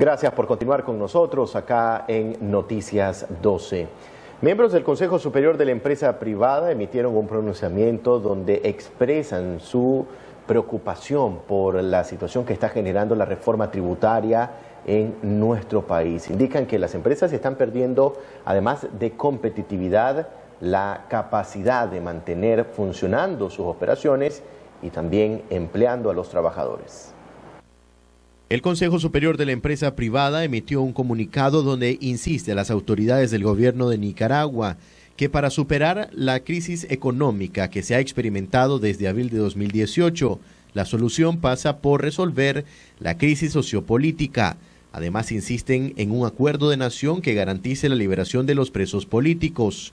Gracias por continuar con nosotros acá en Noticias 12. Miembros del Consejo Superior de la Empresa Privada emitieron un pronunciamiento donde expresan su preocupación por la situación que está generando la reforma tributaria en nuestro país. Indican que las empresas están perdiendo, además de competitividad, la capacidad de mantener funcionando sus operaciones y también empleando a los trabajadores. El Consejo Superior de la Empresa Privada emitió un comunicado donde insiste a las autoridades del gobierno de Nicaragua que para superar la crisis económica que se ha experimentado desde abril de 2018, la solución pasa por resolver la crisis sociopolítica. Además, insisten en un acuerdo de nación que garantice la liberación de los presos políticos.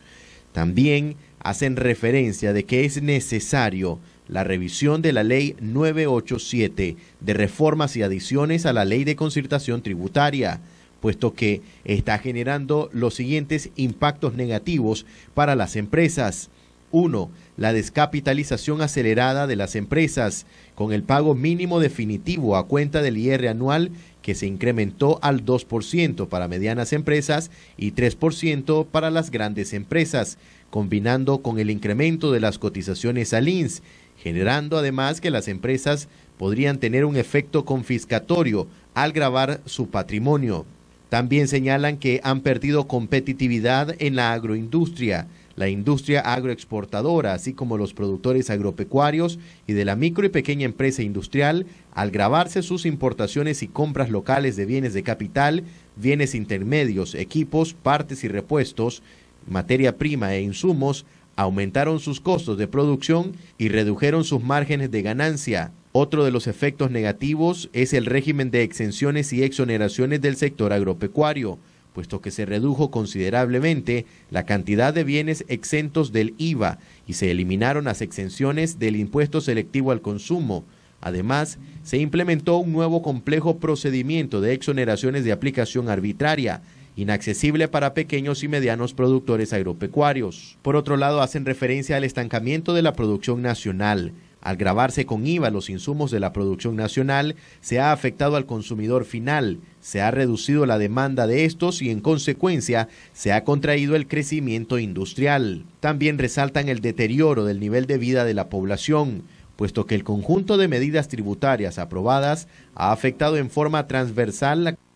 También hacen referencia de que es necesario la revisión de la Ley 987 de reformas y adiciones a la Ley de Concertación Tributaria, puesto que está generando los siguientes impactos negativos para las empresas. 1. La descapitalización acelerada de las empresas, con el pago mínimo definitivo a cuenta del IR anual que se incrementó al 2% para medianas empresas y 3% para las grandes empresas, combinando con el incremento de las cotizaciones al INS generando además que las empresas podrían tener un efecto confiscatorio al grabar su patrimonio. También señalan que han perdido competitividad en la agroindustria, la industria agroexportadora, así como los productores agropecuarios y de la micro y pequeña empresa industrial, al grabarse sus importaciones y compras locales de bienes de capital, bienes intermedios, equipos, partes y repuestos, materia prima e insumos, aumentaron sus costos de producción y redujeron sus márgenes de ganancia. Otro de los efectos negativos es el régimen de exenciones y exoneraciones del sector agropecuario, puesto que se redujo considerablemente la cantidad de bienes exentos del IVA y se eliminaron las exenciones del impuesto selectivo al consumo. Además, se implementó un nuevo complejo procedimiento de exoneraciones de aplicación arbitraria, inaccesible para pequeños y medianos productores agropecuarios. Por otro lado, hacen referencia al estancamiento de la producción nacional. Al grabarse con IVA los insumos de la producción nacional, se ha afectado al consumidor final, se ha reducido la demanda de estos y en consecuencia se ha contraído el crecimiento industrial. También resaltan el deterioro del nivel de vida de la población, puesto que el conjunto de medidas tributarias aprobadas ha afectado en forma transversal la